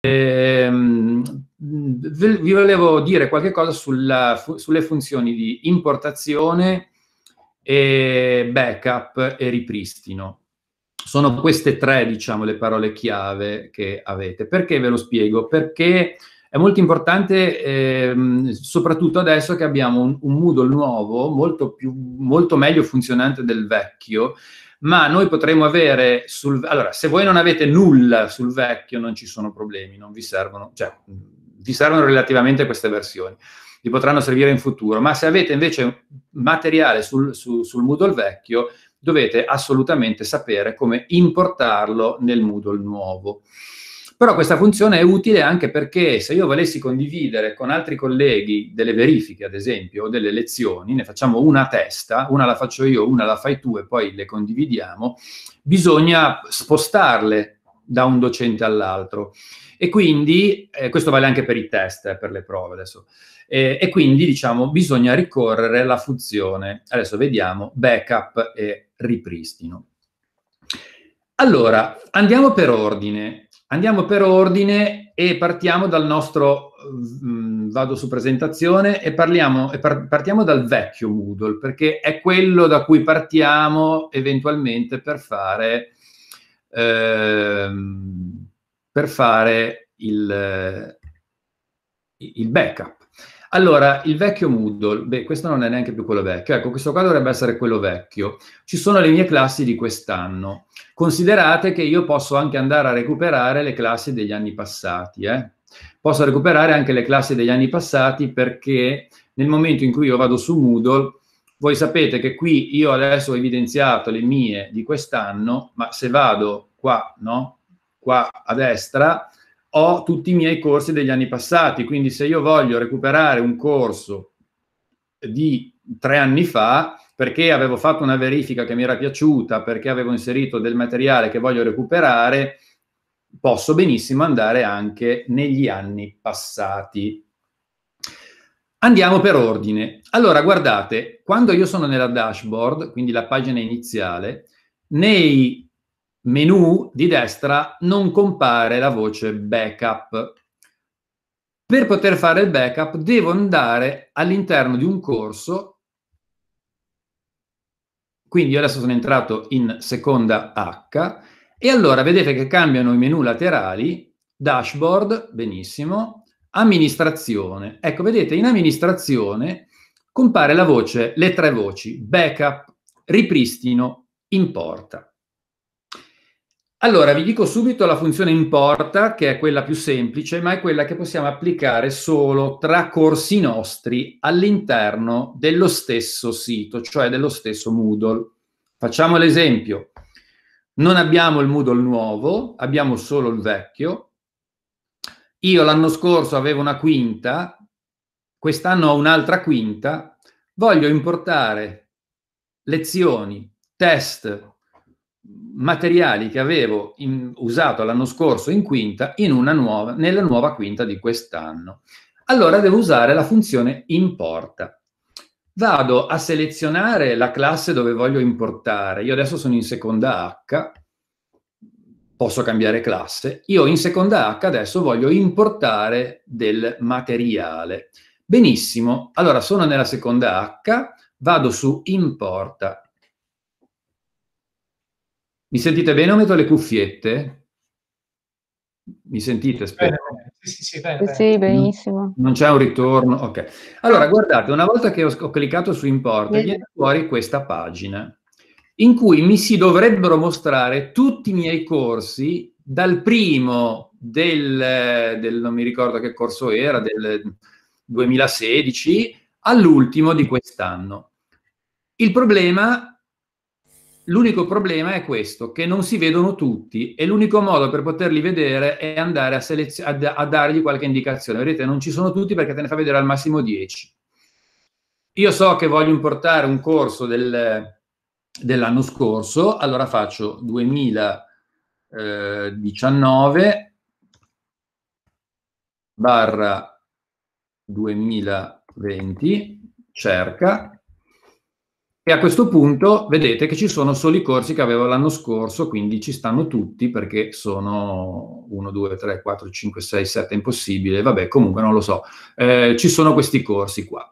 Ehm, vi volevo dire qualche cosa sulla, fu, sulle funzioni di importazione, e backup e ripristino. Sono queste tre, diciamo, le parole chiave che avete. Perché ve lo spiego? Perché è molto importante, ehm, soprattutto adesso che abbiamo un, un Moodle nuovo, molto, più, molto meglio funzionante del vecchio, ma noi potremmo avere sul... Allora, se voi non avete nulla sul vecchio non ci sono problemi, non vi servono, cioè vi servono relativamente queste versioni, vi potranno servire in futuro, ma se avete invece materiale sul, su, sul Moodle vecchio dovete assolutamente sapere come importarlo nel Moodle nuovo. Però questa funzione è utile anche perché se io volessi condividere con altri colleghi delle verifiche, ad esempio, o delle lezioni, ne facciamo una testa, una la faccio io, una la fai tu e poi le condividiamo, bisogna spostarle da un docente all'altro. E quindi, eh, questo vale anche per i test, eh, per le prove adesso, eh, e quindi diciamo bisogna ricorrere alla funzione, adesso vediamo, backup e ripristino. Allora, andiamo per ordine. Andiamo per ordine e partiamo dal nostro, mh, mm, mm, vado su presentazione e, parliamo, e par- partiamo dal vecchio Moodle, perché è quello da cui partiamo eventualmente per fare, ehm, per fare il, eh, il backup. Allora, il vecchio Moodle, beh, questo non è neanche più quello vecchio, ecco, questo qua dovrebbe essere quello vecchio. Ci sono le mie classi di quest'anno. Considerate che io posso anche andare a recuperare le classi degli anni passati, eh? Posso recuperare anche le classi degli anni passati perché nel momento in cui io vado su Moodle, voi sapete che qui io adesso ho evidenziato le mie di quest'anno, ma se vado qua, no? Qua a destra, ho tutti i miei corsi degli anni passati, quindi se io voglio recuperare un corso di tre anni fa, perché avevo fatto una verifica che mi era piaciuta, perché avevo inserito del materiale che voglio recuperare, posso benissimo andare anche negli anni passati. Andiamo per ordine. Allora, guardate, quando io sono nella dashboard, quindi la pagina iniziale, nei menu di destra non compare la voce backup. Per poter fare il backup devo andare all'interno di un corso. Quindi io adesso sono entrato in seconda H e allora vedete che cambiano i menu laterali, dashboard, benissimo, amministrazione. Ecco, vedete, in amministrazione compare la voce, le tre voci, backup, ripristino, importa. Allora, vi dico subito la funzione importa, che è quella più semplice, ma è quella che possiamo applicare solo tra corsi nostri all'interno dello stesso sito, cioè dello stesso Moodle. Facciamo l'esempio. Non abbiamo il Moodle nuovo, abbiamo solo il vecchio. Io l'anno scorso avevo una quinta, quest'anno ho un'altra quinta. Voglio importare lezioni, test, materiali che avevo in, usato l'anno scorso in quinta in nuova, nella nuova quinta di quest'anno. Allora devo usare la funzione importa. Vado a selezionare la classe dove voglio importare. Io adesso sono in seconda H, posso cambiare classe. Io in seconda H adesso voglio importare del materiale. Benissimo, allora sono nella seconda H, vado su importa mi sentite bene o metto le cuffiette? Mi sentite? Spero. Sì, sì, sì, bene, bene. sì, benissimo. Non c'è un ritorno. Ok. Allora, guardate, una volta che ho, ho cliccato su importa, viene fuori questa pagina in cui mi si dovrebbero mostrare tutti i miei corsi dal primo del, del non mi ricordo che corso era, del 2016 all'ultimo di quest'anno. Il problema L'unico problema è questo, che non si vedono tutti e l'unico modo per poterli vedere è andare a, selezio- a, da- a dargli qualche indicazione. Vedete, non ci sono tutti perché te ne fa vedere al massimo 10. Io so che voglio importare un corso del, dell'anno scorso, allora faccio 2019 eh, barra 2020, cerca, e a questo punto vedete che ci sono solo i corsi che avevo l'anno scorso, quindi ci stanno tutti perché sono 1, 2, 3, 4, 5, 6, 7, impossibile, vabbè, comunque non lo so. Eh, ci sono questi corsi qua.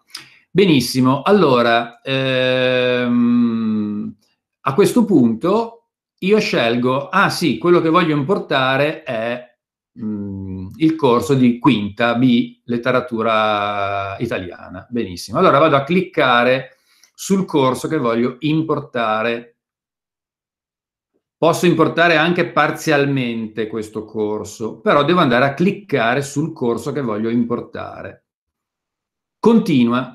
Benissimo, allora, ehm, a questo punto io scelgo, ah sì, quello che voglio importare è mh, mm, il corso di quinta B, letteratura italiana. Benissimo, allora vado a cliccare sul corso che voglio importare. Posso importare anche parzialmente questo corso, però devo andare a cliccare sul corso che voglio importare. Continua.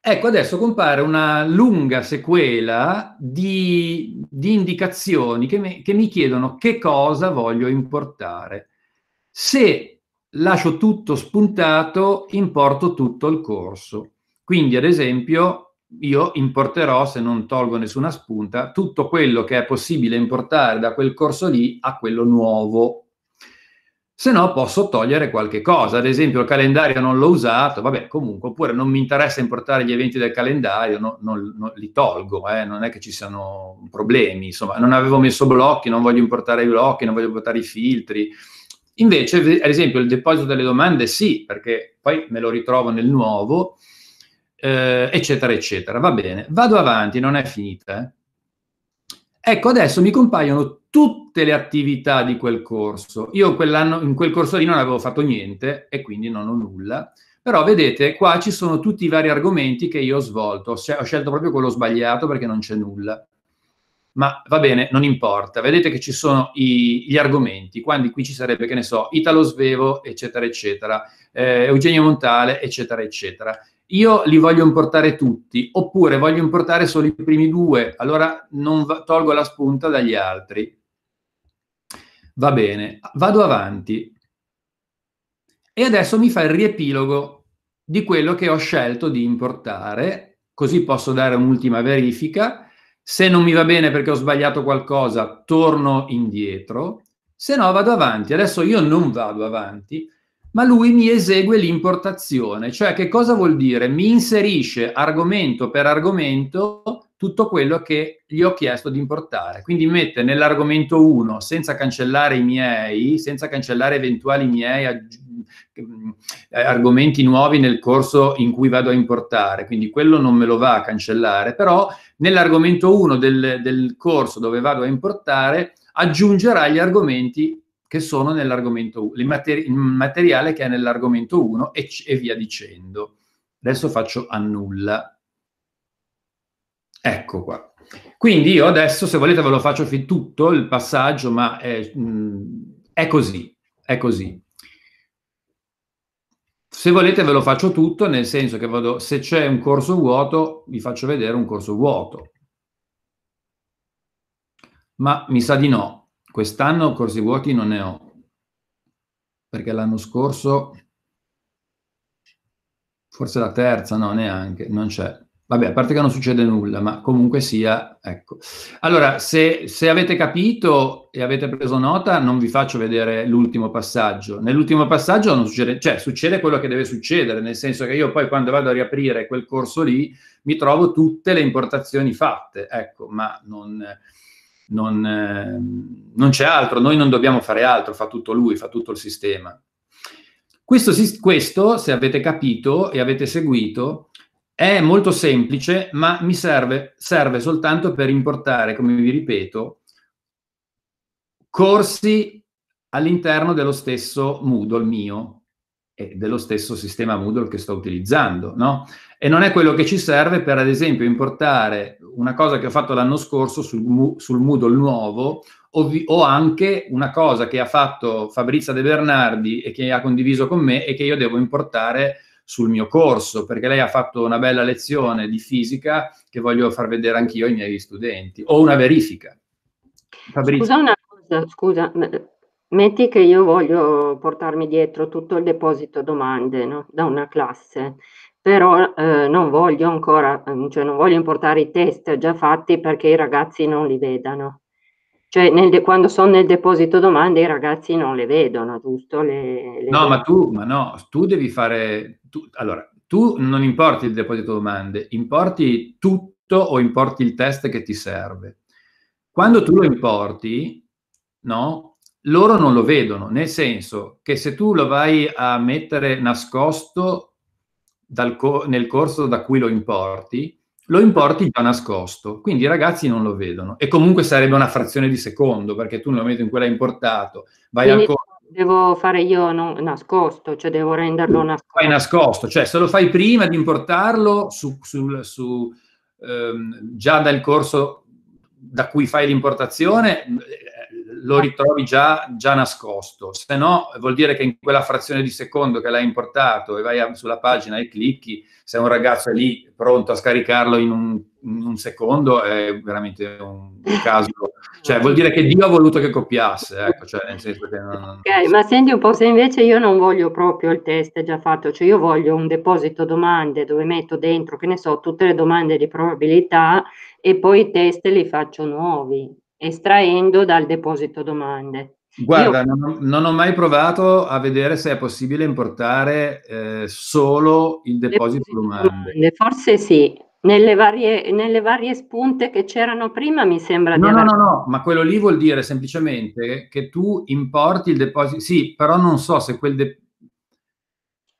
Ecco, adesso compare una lunga sequela di, di indicazioni che mi, che mi chiedono che cosa voglio importare. Se lascio tutto spuntato, importo tutto il corso. Quindi, ad esempio, io importerò, se non tolgo nessuna spunta, tutto quello che è possibile importare da quel corso lì a quello nuovo. Se no posso togliere qualche cosa, ad esempio il calendario non l'ho usato, vabbè comunque, oppure non mi interessa importare gli eventi del calendario, no, non, non, li tolgo, eh, non è che ci siano problemi, insomma, non avevo messo blocchi, non voglio importare i blocchi, non voglio importare i filtri. Invece, ad esempio, il deposito delle domande sì, perché poi me lo ritrovo nel nuovo, eh, eccetera, eccetera. Va bene, vado avanti, non è finita. Eh. Ecco, adesso mi compaiono tutte le attività di quel corso. Io quell'anno, in quel corso lì non avevo fatto niente e quindi non ho nulla. Però vedete, qua ci sono tutti i vari argomenti che io ho svolto. Ho scelto proprio quello sbagliato perché non c'è nulla. Ma va bene, non importa. Vedete che ci sono i, gli argomenti. Quindi qui ci sarebbe, che ne so, Italo Svevo, eccetera, eccetera. Eh, Eugenio Montale, eccetera, eccetera io li voglio importare tutti, oppure voglio importare solo i primi due, allora non va- tolgo la spunta dagli altri. Va bene, vado avanti. E adesso mi fa il riepilogo di quello che ho scelto di importare, così posso dare un'ultima verifica. Se non mi va bene perché ho sbagliato qualcosa, torno indietro. Se no, vado avanti. Adesso io non vado avanti, ma lui mi esegue l'importazione. Cioè, che cosa vuol dire? Mi inserisce argomento per argomento tutto quello che gli ho chiesto di importare. Quindi mette nell'argomento 1, senza cancellare i miei, senza cancellare eventuali miei eh, argomenti nuovi nel corso in cui vado a importare, quindi quello non me lo va a cancellare, però nell'argomento 1 del, del corso dove vado a importare aggiungerà gli argomenti che sono nell'argomento il, materi- il materiale che è nell'argomento 1 e, c- e via dicendo. Adesso faccio annulla. Ecco qua. Quindi io adesso, se volete, ve lo faccio fin tutto il passaggio, ma è, mh, è così, è così. Se volete ve lo faccio tutto, nel senso che vado, se c'è un corso vuoto, vi faccio vedere un corso vuoto. Ma mi sa di no, Quest'anno corsi vuoti non ne ho, perché l'anno scorso, forse la terza, no, neanche, non c'è. Vabbè, a parte che non succede nulla, ma comunque sia, ecco. Allora, se, se avete capito e avete preso nota, non vi faccio vedere l'ultimo passaggio. Nell'ultimo passaggio non succede, cioè succede quello che deve succedere, nel senso che io poi quando vado a riaprire quel corso lì, mi trovo tutte le importazioni fatte, ecco, ma non... Eh, non, eh, non c'è altro, noi non dobbiamo fare altro, fa tutto lui, fa tutto il sistema. Questo, questo, se avete capito e avete seguito, è molto semplice, ma mi serve, serve soltanto per importare, come vi ripeto, corsi all'interno dello stesso Moodle mio, e dello stesso sistema Moodle che sto utilizzando, no? E non è quello che ci serve per, ad esempio, importare una cosa che ho fatto l'anno scorso sul, sul Moodle nuovo o, vi, o, anche una cosa che ha fatto Fabrizia De Bernardi e che ha condiviso con me e che io devo importare sul mio corso, perché lei ha fatto una bella lezione di fisica che voglio far vedere anch'io ai miei studenti, o una verifica. Fabrizia. Scusa una cosa, scusa, Metti che io voglio portarmi dietro tutto il deposito domande no? da una classe, però eh, non voglio ancora, mm, cioè non voglio importare i test già fatti perché i ragazzi non li vedano. Cioè nel, quando sono nel deposito domande i ragazzi non le vedono, giusto? Le, le no, ma tu, ma no, tu devi fare... Tu, allora, tu non importi il deposito domande, importi tutto o importi il test che ti serve. Quando tu lo importi, no? loro non lo vedono, nel senso che se tu lo vai a mettere nascosto co- nel corso da cui lo importi, lo importi già nascosto, quindi i ragazzi non lo vedono e comunque sarebbe una frazione di secondo perché tu nel momento in cui l'hai importato vai al corso. Devo fare io non, nascosto, cioè devo renderlo nascosto. Fai nascosto, cioè se lo fai prima di importarlo su, sul, su, ehm, già dal corso da cui fai l'importazione lo ah. ritrovi già, già, nascosto, se no vuol dire che in quella frazione di secondo che l'hai importato e vai sulla pagina e clicchi, se un ragazzo è lì pronto a scaricarlo in un, in un secondo è veramente un caso, cioè vuol dire che Dio ha voluto che copiasse, ecco, cioè, nel senso che non... Ok, ma senti un po', se invece io non voglio proprio il test già fatto, cioè io voglio un deposito domande dove metto dentro, che ne so, tutte le domande di probabilità e poi i test li faccio nuovi estraendo dal deposito domande. Guarda, Io... non, ho mai provato a vedere se è possibile importare eh, solo il deposito, domande. Forse sì. Nelle varie, nelle varie, spunte che c'erano prima mi sembra no, di aver... No, no, no, ma quello lì vuol dire semplicemente che tu importi il deposito... Sì, però non so se quel deposito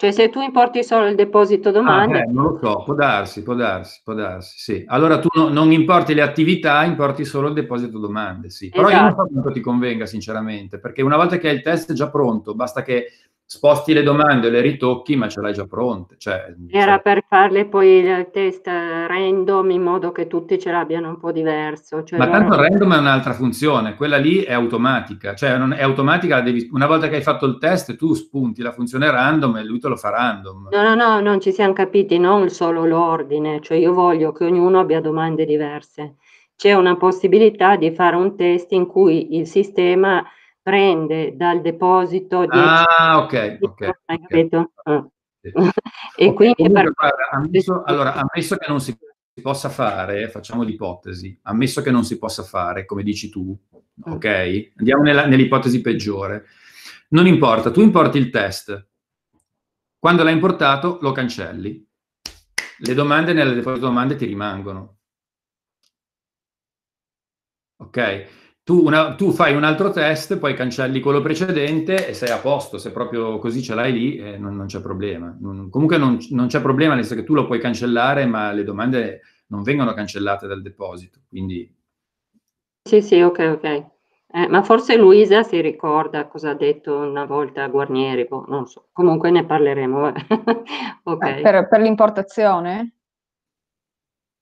cioè, se tu importi solo il deposito ah, domani... Ah, eh, non lo so, può darsi, può darsi, può darsi, sì. Allora tu no, non importi le attività, importi solo il deposito domande, sì. Però esatto. io non so esatto. quanto ti convenga, sinceramente, perché una volta che hai il test già pronto, basta che sposti le domande, o le ritocchi, ma ce l'hai già pronte. Cioè, Era cioè... per farle poi il test random in modo che tutti ce l'abbiano un po' diverso. Cioè ma tanto il random è un'altra funzione, quella lì è automatica, cioè non è automatica, devi... una volta che hai fatto il test tu spunti la funzione random e lui te lo fa random. No, no, no, non ci siamo capiti, non solo l'ordine, cioè io voglio che ognuno abbia domande diverse. C'è una possibilità di fare un test in cui il sistema prende dal deposito di ah, ok, ok. okay. Mm. Sì. Ah. e okay, quindi comunque, per... guarda, ammesso, allora, ammesso che non si possa fare, facciamo l'ipotesi, ammesso che non si possa fare, come dici tu, mm. ok? Andiamo nella, nell'ipotesi peggiore. Non importa, tu importi il test. Quando l'hai importato, lo cancelli. Le domande nelle domande ti rimangono. Ok? Tu, una, tu, fai un altro test, poi cancelli quello precedente e sei a posto, se proprio così ce l'hai lì eh, non, non, c'è problema. Non, comunque non, non, c'è problema, nel senso che tu lo puoi cancellare, ma le domande non vengono cancellate dal deposito. Quindi... Sì, sì, ok, ok. Eh, ma forse Luisa si ricorda cosa ha detto una volta a Guarnieri, boh, non so, comunque ne parleremo. Eh. okay. eh, per, per l'importazione?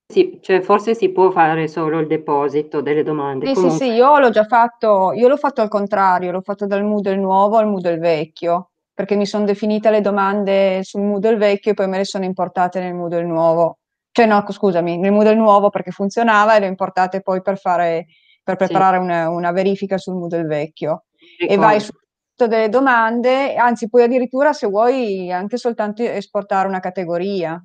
Sì, cioè forse si può fare solo il deposito delle domande. Sì, Comunque. sì, sì, io l'ho già fatto, io l'ho fatto al contrario, l'ho fatto dal Moodle nuovo al Moodle vecchio, perché mi sono definita le domande sul Moodle vecchio e poi me le sono importate nel Moodle nuovo. Cioè no, scusami, nel Moodle nuovo perché funzionava e le ho importate poi per, fare, per preparare sì. una, una, verifica sul Moodle vecchio. Ricordo. E vai su delle domande, anzi puoi addirittura se vuoi anche soltanto esportare una categoria,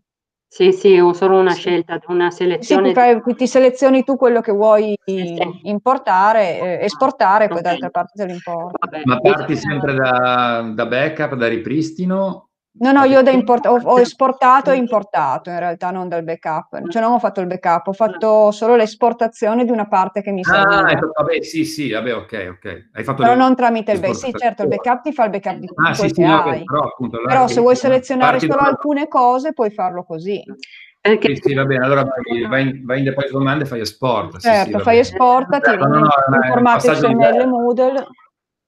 sì, sì, o solo una sì. scelta, una selezione. Sì, fai, ti selezioni tu quello che vuoi eh, sì. importare, eh, esportare, okay. poi d'altra parte te lo importi. Ma diciamo parti sempre da, da backup, da ripristino No, no, io import- ho, ho, esportato e importato in realtà, non dal backup, ah. cioè non ho fatto il backup, ho ah. fatto solo l'esportazione di una parte che mi serve. Ah, ecco, vabbè, sì, sì, vabbè, ok, ok. Hai fatto però le... non tramite il backup, sì, certo, il backup ti fa il backup di tutto ah, sì, sì, no, Però, appunto, là, però se vuoi selezionare solo alcune cose puoi farlo così. Perché... Eh, sì, sì, va bene, allora vai in, vai in deposito domande e fai esport. Certo, sì, fai esport, ti no, no, no, informati su Moodle.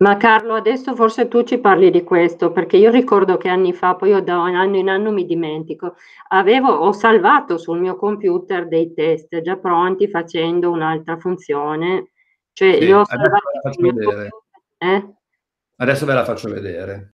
Ma Carlo, adesso forse tu ci parli di questo, perché io ricordo che anni fa, poi io da anno in anno mi dimentico, avevo, ho salvato sul mio computer dei test già pronti facendo un'altra funzione. Cioè, sì, io ho salvato adesso, eh? adesso ve la faccio vedere.